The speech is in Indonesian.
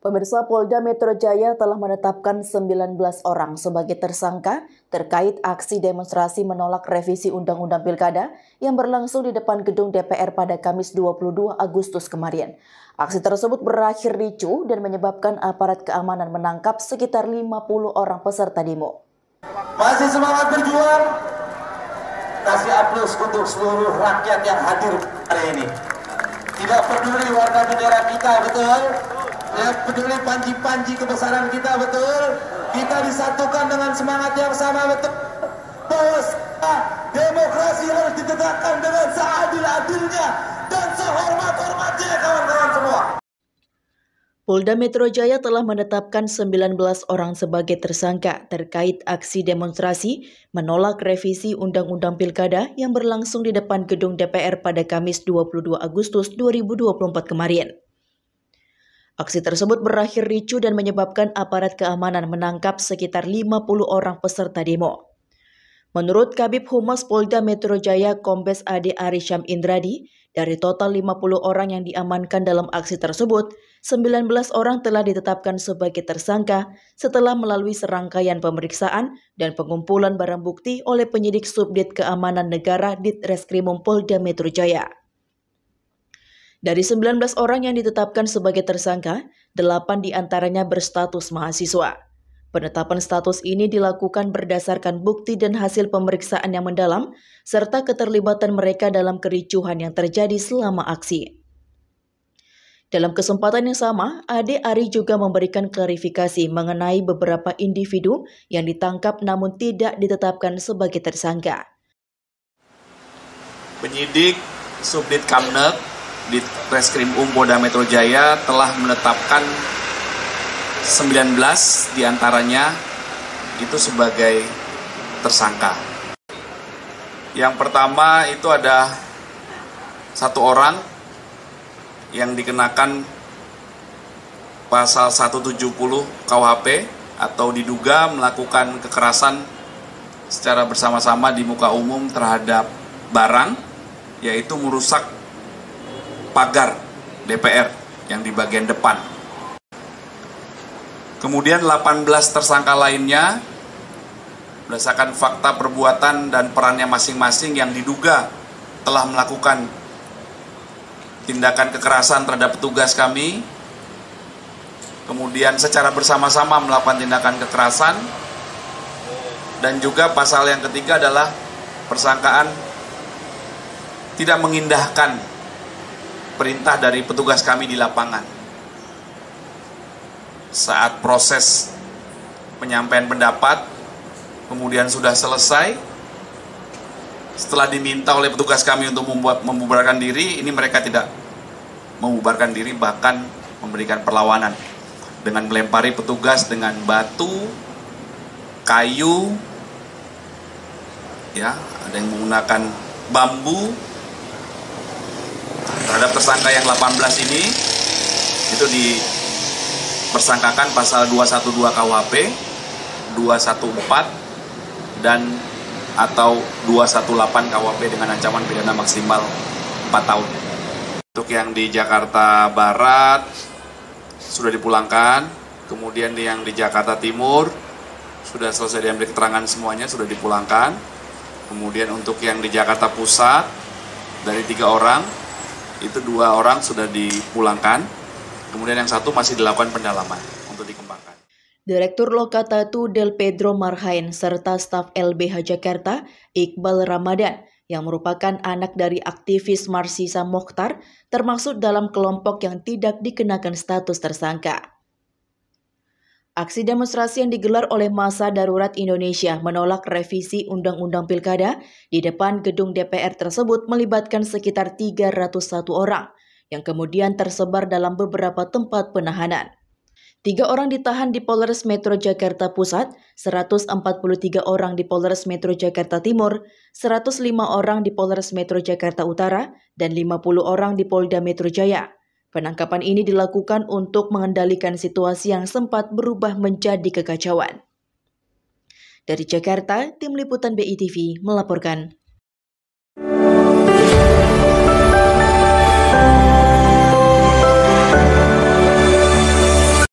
Pemirsa Polda Metro Jaya telah menetapkan 19 orang sebagai tersangka terkait aksi demonstrasi menolak revisi Undang-Undang Pilkada yang berlangsung di depan gedung DPR pada Kamis 22 Agustus kemarin. Aksi tersebut berakhir ricu dan menyebabkan aparat keamanan menangkap sekitar 50 orang peserta demo. Masih semangat berjuang? Kasih aplaus untuk seluruh rakyat yang hadir hari ini. Tidak peduli warna bendera kita, betul? ya peduli panji-panji kebesaran kita betul kita disatukan dengan semangat yang sama betul bahwa demokrasi harus ditegakkan dengan seadil-adilnya dan sehormat-hormatnya kawan-kawan semua Polda Metro Jaya telah menetapkan 19 orang sebagai tersangka terkait aksi demonstrasi menolak revisi Undang-Undang Pilkada yang berlangsung di depan gedung DPR pada Kamis 22 Agustus 2024 kemarin. Aksi tersebut berakhir ricu dan menyebabkan aparat keamanan menangkap sekitar 50 orang peserta demo. Menurut Kabib Humas Polda Metro Jaya Kombes Ade Arisham Indradi, dari total 50 orang yang diamankan dalam aksi tersebut, 19 orang telah ditetapkan sebagai tersangka setelah melalui serangkaian pemeriksaan dan pengumpulan barang bukti oleh penyidik Subdit Keamanan Negara Ditreskrimum Polda Metro Jaya. Dari 19 orang yang ditetapkan sebagai tersangka, 8 diantaranya berstatus mahasiswa. Penetapan status ini dilakukan berdasarkan bukti dan hasil pemeriksaan yang mendalam, serta keterlibatan mereka dalam kericuhan yang terjadi selama aksi. Dalam kesempatan yang sama, Ade Ari juga memberikan klarifikasi mengenai beberapa individu yang ditangkap namun tidak ditetapkan sebagai tersangka. Penyidik Subdit Kamnek di Reskrim Um Polda Metro Jaya telah menetapkan 19 diantaranya itu sebagai tersangka. Yang pertama itu ada satu orang yang dikenakan pasal 170 KUHP atau diduga melakukan kekerasan secara bersama-sama di muka umum terhadap barang yaitu merusak pagar DPR yang di bagian depan. Kemudian 18 tersangka lainnya berdasarkan fakta perbuatan dan perannya masing-masing yang diduga telah melakukan tindakan kekerasan terhadap petugas kami kemudian secara bersama-sama melakukan tindakan kekerasan dan juga pasal yang ketiga adalah persangkaan tidak mengindahkan perintah dari petugas kami di lapangan. Saat proses penyampaian pendapat, kemudian sudah selesai, setelah diminta oleh petugas kami untuk membuat membubarkan diri, ini mereka tidak membubarkan diri, bahkan memberikan perlawanan dengan melempari petugas dengan batu, kayu, ya, ada yang menggunakan bambu, terhadap tersangka yang 18 ini itu dipersangkakan pasal 212 KUHP 214 dan atau 218 KUHP dengan ancaman pidana maksimal 4 tahun. Untuk yang di Jakarta Barat sudah dipulangkan, kemudian yang di Jakarta Timur sudah selesai diambil keterangan semuanya, sudah dipulangkan. Kemudian untuk yang di Jakarta Pusat dari tiga orang itu dua orang sudah dipulangkan, kemudian yang satu masih dilakukan pendalaman untuk dikembangkan. Direktur Lokatatu Del Pedro Marhain serta staf LBH Jakarta, Iqbal Ramadan, yang merupakan anak dari aktivis Marsisa Mokhtar, termasuk dalam kelompok yang tidak dikenakan status tersangka. Aksi demonstrasi yang digelar oleh masa darurat Indonesia menolak revisi Undang-Undang Pilkada di depan gedung DPR tersebut melibatkan sekitar 301 orang yang kemudian tersebar dalam beberapa tempat penahanan. Tiga orang ditahan di Polres Metro Jakarta Pusat, 143 orang di Polres Metro Jakarta Timur, 105 orang di Polres Metro Jakarta Utara, dan 50 orang di Polda Metro Jaya. Penangkapan ini dilakukan untuk mengendalikan situasi yang sempat berubah menjadi kekacauan. Dari Jakarta, tim liputan BITV melaporkan.